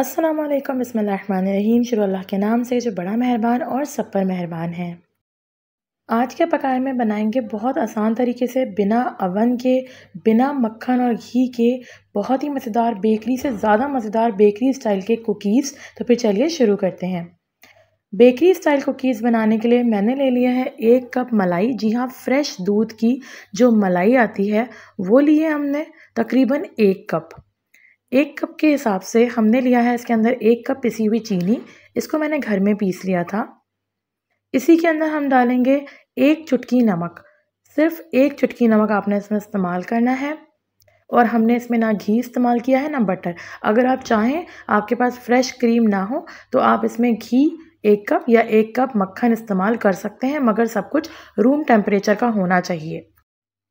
अस्सलाम बसमीम शुरू अल्लाह के नाम से जो बड़ा मेहरबान और सब पर मेहरबान है आज के पकाए में बनाएंगे बहुत आसान तरीके से बिना अवन के बिना मक्खन और घी के बहुत ही मज़ेदार बेकरी से ज़्यादा मज़ेदार बेकरी स्टाइल के कुकीज़ तो फिर चलिए शुरू करते हैं बेकरी स्टाइल कुकीज़ बनाने के लिए मैंने ले लिया है एक कप मलाई जी हाँ फ्रेश दूध की जो मलाई आती है वो लिए हमने तकरीबन एक कप एक कप के हिसाब से हमने लिया है इसके अंदर एक कप पिसी हुई चीनी इसको मैंने घर में पीस लिया था इसी के अंदर हम डालेंगे एक चुटकी नमक सिर्फ एक चुटकी नमक आपने इसमें इस्तेमाल करना है और हमने इसमें ना घी इस्तेमाल किया है ना बटर अगर आप चाहें आपके पास फ्रेश क्रीम ना हो तो आप इसमें घी एक कप या एक कप मक्खन इस्तेमाल कर सकते हैं मगर सब कुछ रूम टेम्परेचर का होना चाहिए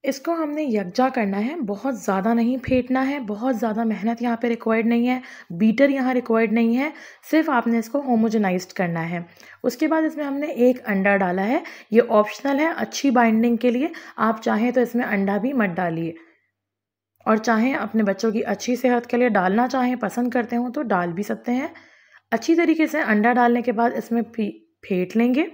इसको हमने यकजा करना है बहुत ज़्यादा नहीं फेंटना है बहुत ज़्यादा मेहनत यहाँ पे रिक्वायर्ड नहीं है बीटर यहाँ रिक्वायर्ड नहीं है सिर्फ आपने इसको होमोजेनाइज करना है उसके बाद इसमें हमने एक अंडा डाला है ये ऑप्शनल है अच्छी बाइंडिंग के लिए आप चाहें तो इसमें अंडा भी मत डालिए और चाहें अपने बच्चों की अच्छी सेहत के लिए डालना चाहें पसंद करते हों तो डाल भी सकते हैं अच्छी तरीके से अंडा डालने के बाद इसमें फेंट लेंगे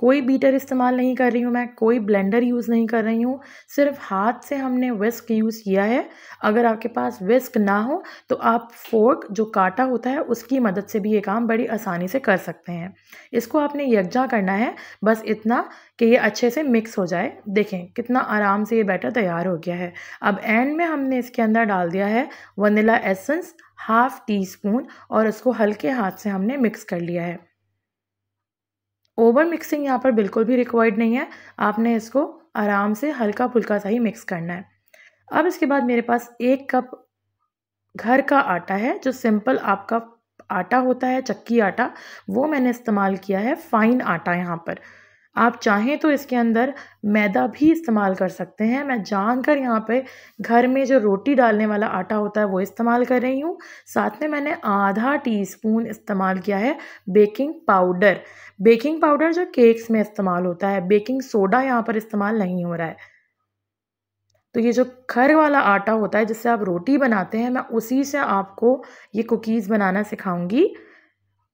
कोई बीटर इस्तेमाल नहीं कर रही हूँ मैं कोई ब्लेंडर यूज़ नहीं कर रही हूँ सिर्फ हाथ से हमने विस्क यूज़ किया है अगर आपके पास विस्क ना हो तो आप फोर्क जो काटा होता है उसकी मदद से भी ये काम बड़ी आसानी से कर सकते हैं इसको आपने यकजा करना है बस इतना कि ये अच्छे से मिक्स हो जाए देखें कितना आराम से ये बैटर तैयार हो गया है अब एंड में हमने इसके अंदर डाल दिया है vanilla essence half teaspoon और इसको हल्के हाथ से हमने मिक्स कर लिया है ओवर मिक्सिंग यहाँ पर बिल्कुल भी रिक्वायर्ड नहीं है आपने इसको आराम से हल्का फुल्का सा ही मिक्स करना है अब इसके बाद मेरे पास एक कप घर का आटा है जो सिंपल आपका आटा होता है चक्की आटा वो मैंने इस्तेमाल किया है फाइन आटा यहाँ पर आप चाहें तो इसके अंदर मैदा भी इस्तेमाल कर सकते हैं मैं जानकर यहाँ पे घर में जो रोटी डालने वाला आटा होता है वो इस्तेमाल कर रही हूँ साथ में मैंने आधा टीस्पून इस्तेमाल किया है बेकिंग पाउडर बेकिंग पाउडर जो केक्स में इस्तेमाल होता है बेकिंग सोडा यहाँ पर इस्तेमाल नहीं हो रहा है तो ये जो खर वाला आटा होता है जिससे आप रोटी बनाते हैं मैं उसी से आपको ये कुकीज़ बनाना सिखाऊंगी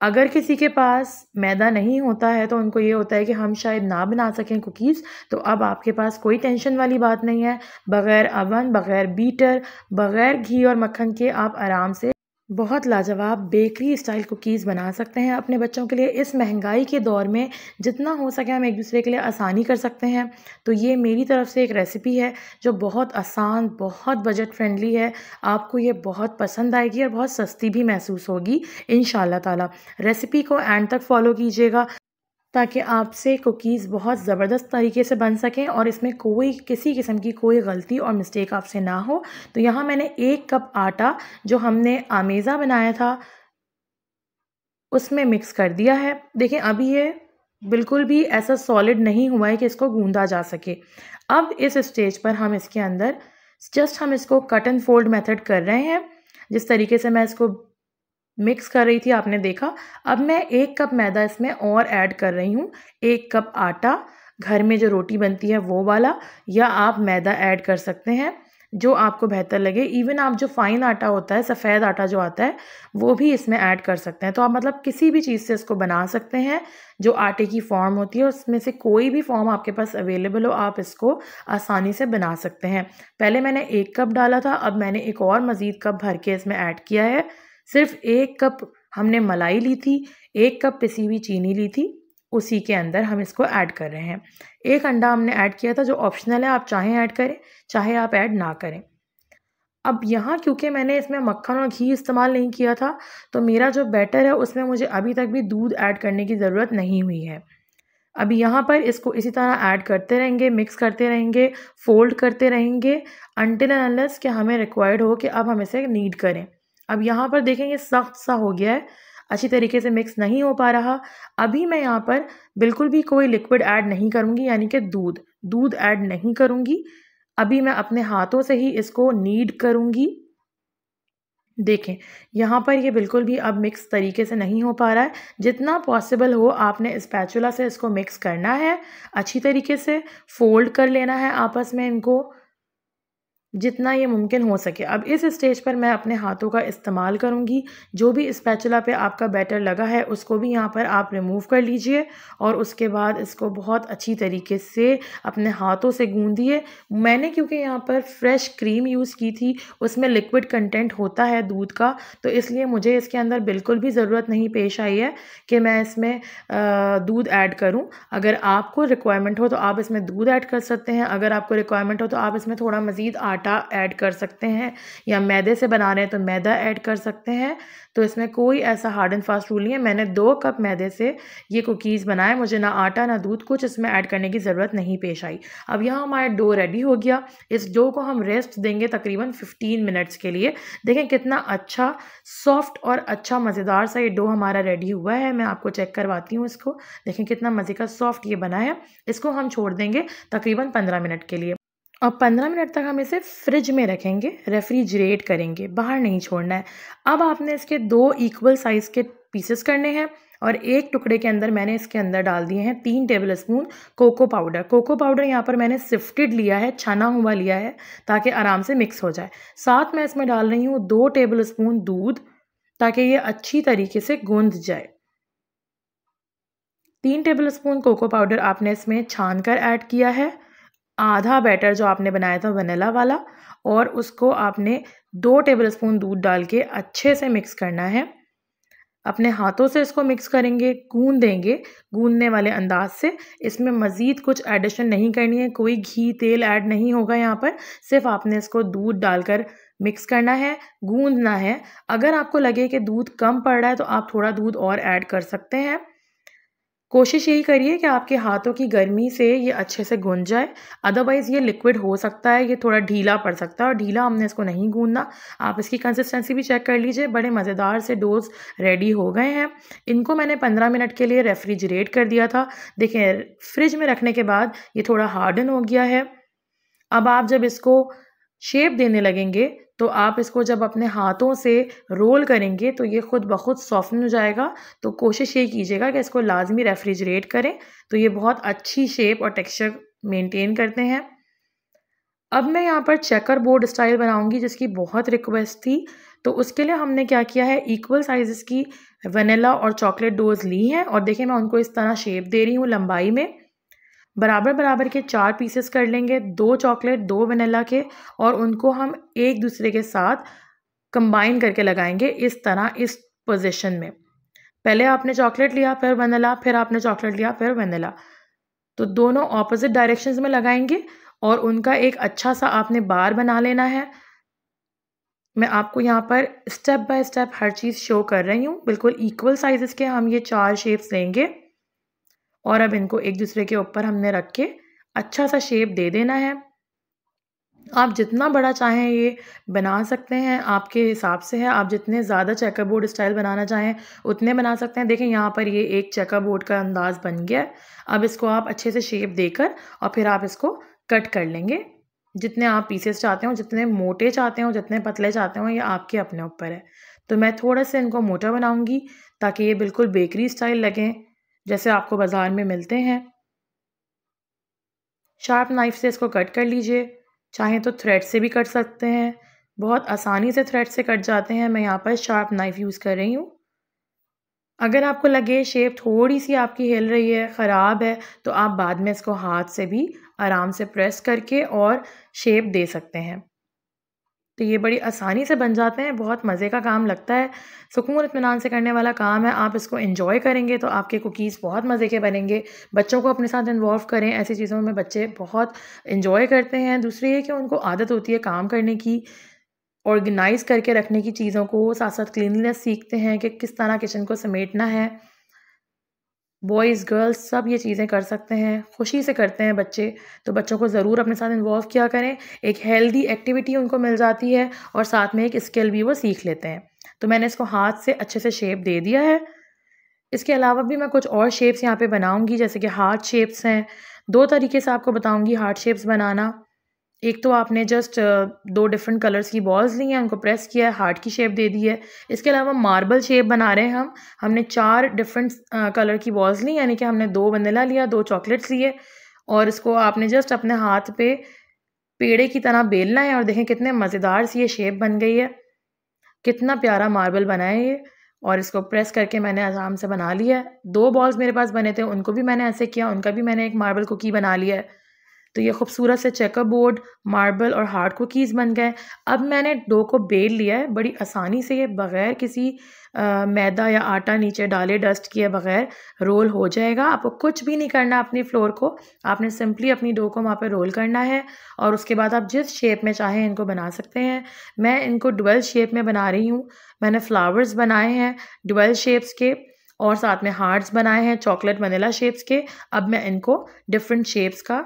अगर किसी के पास मैदा नहीं होता है तो उनको ये होता है कि हम शायद ना बना सकें कुकीज़ तो अब आपके पास कोई टेंशन वाली बात नहीं है बग़ैर अवन बग़ैर बीटर बग़ैर घी और मक्खन के आप आराम से बहुत लाजवाब बेकरी स्टाइल कुकीज़ बना सकते हैं अपने बच्चों के लिए इस महंगाई के दौर में जितना हो सके हम एक दूसरे के लिए आसानी कर सकते हैं तो ये मेरी तरफ से एक रेसिपी है जो बहुत आसान बहुत बजट फ्रेंडली है आपको ये बहुत पसंद आएगी और बहुत सस्ती भी महसूस होगी इन ताला रेसिपी को एंड तक फॉलो कीजिएगा ताकि आपसे कुकीज़ बहुत ज़बरदस्त तरीके से बन सकें और इसमें कोई किसी किस्म की कोई गलती और मिस्टेक आपसे ना हो तो यहाँ मैंने एक कप आटा जो हमने आमेज़ा बनाया था उसमें मिक्स कर दिया है देखें अभी ये बिल्कुल भी ऐसा सॉलिड नहीं हुआ है कि इसको गूंदा जा सके अब इस स्टेज पर हम इसके अंदर जस्ट हम इसको कट एंड फोल्ड मेथड कर रहे हैं जिस तरीके से मैं इसको मिक्स कर रही थी आपने देखा अब मैं एक कप मैदा इसमें और ऐड कर रही हूँ एक कप आटा घर में जो रोटी बनती है वो वाला या आप मैदा ऐड कर सकते हैं जो आपको बेहतर लगे इवन आप जो फाइन आटा होता है सफ़ेद आटा जो आता है वो भी इसमें ऐड कर सकते हैं तो आप मतलब किसी भी चीज़ से इसको बना सकते हैं जो आटे की फॉर्म होती है उसमें से कोई भी फॉर्म आपके पास अवेलेबल हो आप इसको आसानी से बना सकते हैं पहले मैंने एक कप डाला था अब मैंने एक और मज़ीद कप भर के इसमें ऐड किया है सिर्फ एक कप हमने मलाई ली थी एक कप पिसी हुई चीनी ली थी उसी के अंदर हम इसको ऐड कर रहे हैं एक अंडा हमने ऐड किया था जो ऑप्शनल है आप चाहें ऐड करें चाहे आप ऐड ना करें अब यहाँ क्योंकि मैंने इसमें मक्खन और घी इस्तेमाल नहीं किया था तो मेरा जो बैटर है उसमें मुझे अभी तक भी दूध ऐड करने की ज़रूरत नहीं हुई है अभी यहाँ पर इसको इसी तरह ऐड करते रहेंगे मिक्स करते रहेंगे फोल्ड करते रहेंगे अनटिल अनलेस कि हमें रिक्वायर्ड हो कि अब हम इसे नीड करें अब यहाँ पर देखें ये सख्त सा हो गया है अच्छी तरीके से मिक्स नहीं हो पा रहा अभी मैं यहाँ पर बिल्कुल भी कोई लिक्विड ऐड नहीं करूँगी यानी कि दूध दूध ऐड नहीं करूँगी अभी मैं अपने हाथों से ही इसको नीड करूँगी देखें यहाँ पर ये बिल्कुल भी अब मिक्स तरीके से नहीं हो पा रहा है जितना पॉसिबल हो आपने स्पैचुला से इसको मिक्स करना है अच्छी तरीके से फोल्ड कर लेना है आपस में इनको जितना ये मुमकिन हो सके अब इस स्टेज पर मैं अपने हाथों का इस्तेमाल करूँगी जो भी स्पैचुला पे आपका बैटर लगा है उसको भी यहाँ पर आप रिमूव कर लीजिए और उसके बाद इसको बहुत अच्छी तरीके से अपने हाथों से गूंदिए मैंने क्योंकि यहाँ पर फ्रेश क्रीम यूज़ की थी उसमें लिक्विड कंटेंट होता है दूध का तो इसलिए मुझे इसके अंदर बिल्कुल भी ज़रूरत नहीं पेश आई है कि मैं इसमें दूध ऐड करूँ अगर आपको रिक्वायरमेंट हो तो आप इसमें दूध ऐड कर सकते हैं अगर आपको रिक्वायरमेंट हो तो आप इसमें थोड़ा मज़ीद आटा आटा ऐड कर सकते हैं या मैदे से बना रहे हैं तो मैदा ऐड कर सकते हैं तो इसमें कोई ऐसा हार्ड एंड फास्ट रूल नहीं है मैंने दो कप मैदे से ये कुकीज़ बनाए मुझे ना आटा ना दूध कुछ इसमें ऐड करने की ज़रूरत नहीं पेश आई अब यहाँ हमारा डो रेडी हो गया इस डो को हम रेस्ट देंगे तकरीबन फिफ्टीन मिनट्स के लिए देखें कितना अच्छा सॉफ्ट और अच्छा मज़ेदार सा ये डो हमारा रेडी हुआ है मैं आपको चेक करवाती हूँ इसको देखें कितना मज़े का सॉफ्ट ये बना है इसको हम छोड़ देंगे तकरीबन पंद्रह मिनट के लिए और पंद्रह मिनट तक हम इसे फ्रिज में रखेंगे रेफ्रिजरेट करेंगे बाहर नहीं छोड़ना है अब आपने इसके दो इक्वल साइज़ के पीसेस करने हैं और एक टुकड़े के अंदर मैंने इसके अंदर डाल दिए हैं तीन tablespoon cocoa powder cocoa powder यहाँ पर मैंने सिफ्टेड लिया है छाना हुआ लिया है ताकि आराम से मिक्स हो जाए साथ में इसमें डाल रही हूँ दो टेबल स्पून दूध ताकि ये अच्छी तरीके से गूंद जाए तीन टेबल स्पून कोको पाउडर आपने इसमें छान कर ऐड किया है आधा बैटर जो आपने बनाया था वनीला वाला और उसको आपने दो टेबलस्पून दूध डाल के अच्छे से मिक्स करना है अपने हाथों से इसको मिक्स करेंगे गूंद देंगे गूंदने वाले अंदाज से इसमें मज़ीद कुछ एडिशन नहीं करनी है कोई घी तेल ऐड नहीं होगा यहाँ पर सिर्फ आपने इसको दूध डालकर मिक्स करना है गूंदना है अगर आपको लगे कि दूध कम पड़ रहा है तो आप थोड़ा दूध और ऐड कर सकते हैं कोशिश यही करिए कि आपके हाथों की गर्मी से ये अच्छे से गूंज जाए अदरवाइज़ ये लिक्विड हो सकता है ये थोड़ा ढीला पड़ सकता है और ढीला हमने इसको नहीं गूंदना आप इसकी कंसिस्टेंसी भी चेक कर लीजिए बड़े मज़ेदार से डोज रेडी हो गए हैं इनको मैंने पंद्रह मिनट के लिए रेफ्रिजरेट कर दिया था देखें फ्रिज में रखने के बाद ये थोड़ा हार्डन हो गया है अब आप जब इसको शेप देने लगेंगे तो आप इसको जब अपने हाथों से रोल करेंगे तो ये ख़ुद ब खुद सॉफ्टन हो जाएगा तो कोशिश ये कीजिएगा कि इसको लाजमी रेफ्रिजरेट करें तो ये बहुत अच्छी शेप और टेक्सचर मेंटेन करते हैं अब मैं यहाँ पर चेकर बोर्ड स्टाइल बनाऊँगी जिसकी बहुत रिक्वेस्ट थी तो उसके लिए हमने क्या किया है इक्वल साइज़ की वनीला और चॉकलेट डोज ली हैं और देखिए मैं उनको इस तरह शेप दे रही हूँ लंबाई में बराबर बराबर के चार पीसेस कर लेंगे दो चॉकलेट दो वनीला के और उनको हम एक दूसरे के साथ कंबाइन करके लगाएंगे इस तरह इस पोजीशन में पहले आपने चॉकलेट लिया फिर वनीला फिर आपने चॉकलेट लिया फिर वनीला तो दोनों ऑपोजिट डायरेक्शंस में लगाएंगे और उनका एक अच्छा सा आपने बार बना लेना है मैं आपको यहाँ पर स्टेप बाय स्टेप हर चीज़ शो कर रही हूँ बिल्कुल इक्वल साइज़ के हम ये चार शेप्स लेंगे और अब इनको एक दूसरे के ऊपर हमने रख के अच्छा सा शेप दे देना है आप जितना बड़ा चाहें ये बना सकते हैं आपके हिसाब से है आप जितने ज़्यादा चेकर बोर्ड स्टाइल बनाना चाहें उतने बना सकते हैं देखें यहाँ पर ये एक चेकर बोर्ड का अंदाज़ बन गया है अब इसको आप अच्छे से शेप देकर और फिर आप इसको कट कर लेंगे जितने आप पीसेस चाहते हो जितने मोटे चाहते हो जितने पतले चाहते हो ये आपके अपने ऊपर है तो मैं थोड़ा सा इनको मोटा बनाऊँगी ताकि ये बिल्कुल बेकरी स्टाइल लगें जैसे आपको बाज़ार में मिलते हैं शार्प नाइफ से इसको कट कर लीजिए चाहे तो थ्रेड से भी कट सकते हैं बहुत आसानी से थ्रेड से कट जाते हैं मैं यहाँ पर शार्प नाइफ यूज़ कर रही हूँ अगर आपको लगे शेप थोड़ी सी आपकी हिल रही है ख़राब है तो आप बाद में इसको हाथ से भी आराम से प्रेस करके और शेप दे सकते हैं तो ये बड़ी आसानी से बन जाते हैं बहुत मज़े का काम लगता है सुकून इतमान से करने वाला काम है आप इसको इन्जॉय करेंगे तो आपके कुकीज़ बहुत मज़े के बनेंगे बच्चों को अपने साथ इन्वॉल्व करें ऐसी चीज़ों में बच्चे बहुत इन्जॉय करते हैं दूसरी है कि उनको आदत होती है काम करने की ऑर्गेनाइज़ करके रखने की चीज़ों को साथ साथ क्लिनलीनेस सीखते हैं कि किस तरह किचन को समेटना है बॉयज़ गर्ल्स सब ये चीज़ें कर सकते हैं खुशी से करते हैं बच्चे तो बच्चों को ज़रूर अपने साथ इन्वॉल्व किया करें एक हेल्दी एक्टिविटी उनको मिल जाती है और साथ में एक स्किल भी वो सीख लेते हैं तो मैंने इसको हाथ से अच्छे से शेप दे दिया है इसके अलावा भी मैं कुछ और शेप्स यहाँ पे बनाऊँगी जैसे कि हार्ट शेप्स हैं दो तरीके से आपको बताऊँगी हार्ट शेप्स बनाना एक तो आपने जस्ट दो डिफरेंट कलर्स की बॉल्स ली हैं उनको प्रेस किया है हार्ट की शेप दे दी है इसके अलावा मार्बल शेप बना रहे हैं हम हमने चार डिफरेंट कलर की बॉल्स ली यानी कि हमने दो वनीला लिया दो चॉकलेट्स लिए और इसको आपने जस्ट अपने हाथ पे पेड़े की तरह बेलना है और देखें कितने मज़ेदार सी ये शेप बन गई है कितना प्यारा मार्बल बना है ये और इसको प्रेस करके मैंने आराम से बना लिया है दो बॉल्स मेरे पास बने थे उनको भी मैंने ऐसे किया उनका भी मैंने एक मार्बल कुकी बना लिया है तो ये खूबसूरत से चेकर बोर्ड मार्बल और हार्ड कुकीज़ बन गए अब मैंने डो को बेल लिया है बड़ी आसानी से ये बग़ैर किसी आ, मैदा या आटा नीचे डाले डस्ट किए बग़ैर रोल हो जाएगा आपको कुछ भी नहीं करना अपनी फ्लोर को आपने सिंपली अपनी डो को वहाँ पे रोल करना है और उसके बाद आप जिस शेप में चाहें इनको बना सकते हैं मैं इनको डुअल शेप में बना रही हूँ मैंने फ्लावर्स बनाए हैं डुअल शेप्स के और साथ में हार्ट्स बनाए हैं चॉकलेट वनीला शेप्स के अब मैं इनको डिफरेंट शेप्स का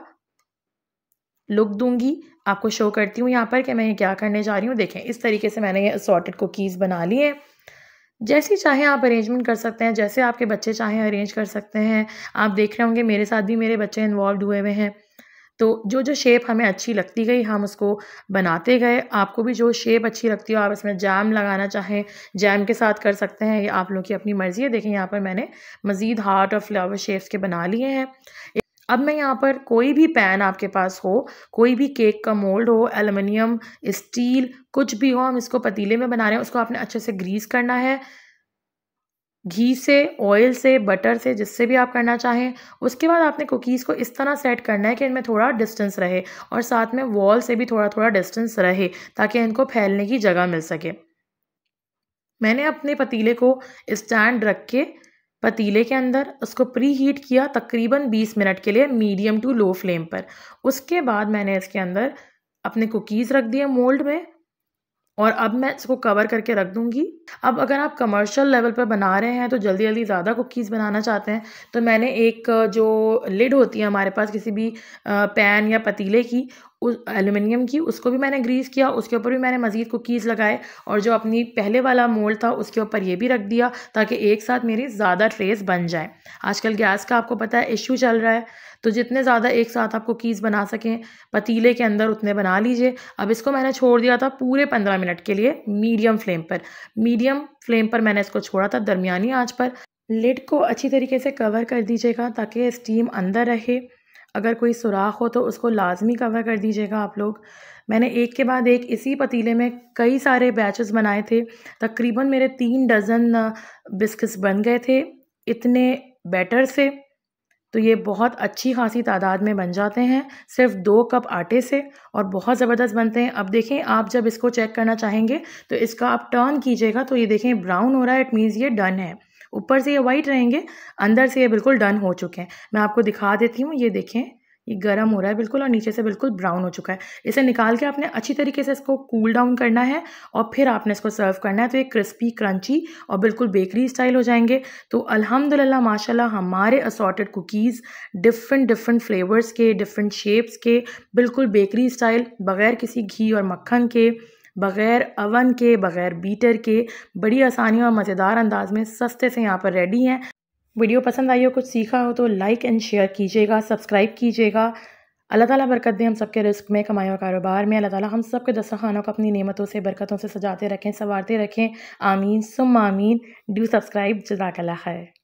लुक दूंगी आपको शो करती हूँ यहाँ पर कि मैं ये क्या करने जा रही हूँ देखें इस तरीके से मैंने ये असॉटेड कुकीज़ बना ली हैं जैसी चाहें आप अरेंजमेंट कर सकते हैं जैसे आपके बच्चे चाहें अरेंज कर सकते हैं आप देख रहे होंगे मेरे साथ भी मेरे बच्चे इन्वॉल्व हुए हुए हैं तो जो जो शेप हमें अच्छी लगती गई हम उसको बनाते गए आपको भी जो शेप अच्छी लगती हो आप इसमें जैम लगाना चाहें जैम के साथ कर सकते हैं ये आप लोग की अपनी मर्ज़ी है देखें यहाँ पर मैंने मज़ीद हार्ट और फ्लावर शेप्स के बना लिए हैं अब मैं यहाँ पर कोई भी पैन आपके पास हो कोई भी केक का मोल्ड हो एलुमिनियम स्टील कुछ भी हो हम इसको पतीले में बना रहे हैं उसको आपने अच्छे से ग्रीस करना है घी से ऑयल से बटर से जिससे भी आप करना चाहें उसके बाद आपने कुकीज़ को इस तरह सेट करना है कि इनमें थोड़ा डिस्टेंस रहे और साथ में वॉल से भी थोड़ा थोड़ा डिस्टेंस रहे ताकि इनको फैलने की जगह मिल सके मैंने अपने पतीले को स्टैंड रख के पतीले के अंदर उसको प्री हीट किया तकरीबन 20 मिनट के लिए मीडियम टू लो फ्लेम पर उसके बाद मैंने इसके अंदर अपने कुकीज़ रख दिए मोल्ड में और अब मैं इसको कवर करके रख दूँगी अब अगर आप कमर्शियल लेवल पर बना रहे हैं तो जल्दी जल्दी ज़्यादा कुकीज़ बनाना चाहते हैं तो मैंने एक जो लिड होती है हमारे पास किसी भी पैन या पतीले की उस एलुमिनियम की उसको भी मैंने ग्रीस किया उसके ऊपर भी मैंने मज़ीद कुकीज़ लगाए और जो अपनी पहले वाला मोल्ड था उसके ऊपर ये भी रख दिया ताकि एक साथ मेरी ज़्यादा ट्रेस बन जाए आजकल गैस का आपको पता है इश्यू चल रहा है तो जितने ज़्यादा एक साथ आपको कीज़ बना सकें पतीले के अंदर उतने बना लीजिए अब इसको मैंने छोड़ दिया था पूरे पंद्रह मिनट के लिए मीडियम फ्लेम पर मीडियम फ्लेम पर मैंने इसको छोड़ा था दरमियानी आँच पर लिड को अच्छी तरीके से कवर कर दीजिएगा ताकि स्टीम अंदर रहे अगर कोई सुराख हो तो उसको लाजमी कवर कर दीजिएगा आप लोग मैंने एक के बाद एक इसी पतीले में कई सारे बैचेस बनाए थे तकरीबन मेरे तीन डज़न बिस्किट्स बन गए थे इतने बैटर से तो ये बहुत अच्छी खासी तादाद में बन जाते हैं सिर्फ दो कप आटे से और बहुत ज़बरदस्त बनते हैं अब देखें आप जब इसको चेक करना चाहेंगे तो इसका आप टर्न कीजिएगा तो ये देखें ब्राउन हो रहा है इट मीन्स ये डन है ऊपर से ये वाइट रहेंगे अंदर से ये बिल्कुल डन हो चुके हैं मैं आपको दिखा देती हूँ ये देखें ये गर्म हो रहा है बिल्कुल और नीचे से बिल्कुल ब्राउन हो चुका है इसे निकाल के आपने अच्छी तरीके से इसको कूल डाउन करना है और फिर आपने इसको सर्व करना है तो ये क्रिस्पी क्रंची और बिल्कुल बेकरी स्टाइल हो जाएंगे तो अल्हम्दुलिल्लाह माशाल्लाह हमारे assorted cookies different different flavours के डिफरेंट शेप्स के बिल्कुल बेकरी स्टाइल बग़ैर किसी घी और मक्खन के बग़ैर अवन के बग़ैर बीटर के बड़ी आसानी और मज़ेदार अंदाज में सस्ते से यहाँ पर रेडी हैं वीडियो पसंद आई हो कुछ सीखा हो तो लाइक एंड शेयर कीजिएगा सब्सक्राइब कीजिएगा अल्लाह ताला बरकत दे हम सबके रिस्क में कमाई और कारोबार में अल्लाह ताला हम सबके दस्तरखानों को अपनी नेमतों से बरकतों से सजाते रखें संवारते रखें आमीन सुम आमीन डू सब्सक्राइब जजाकला खैर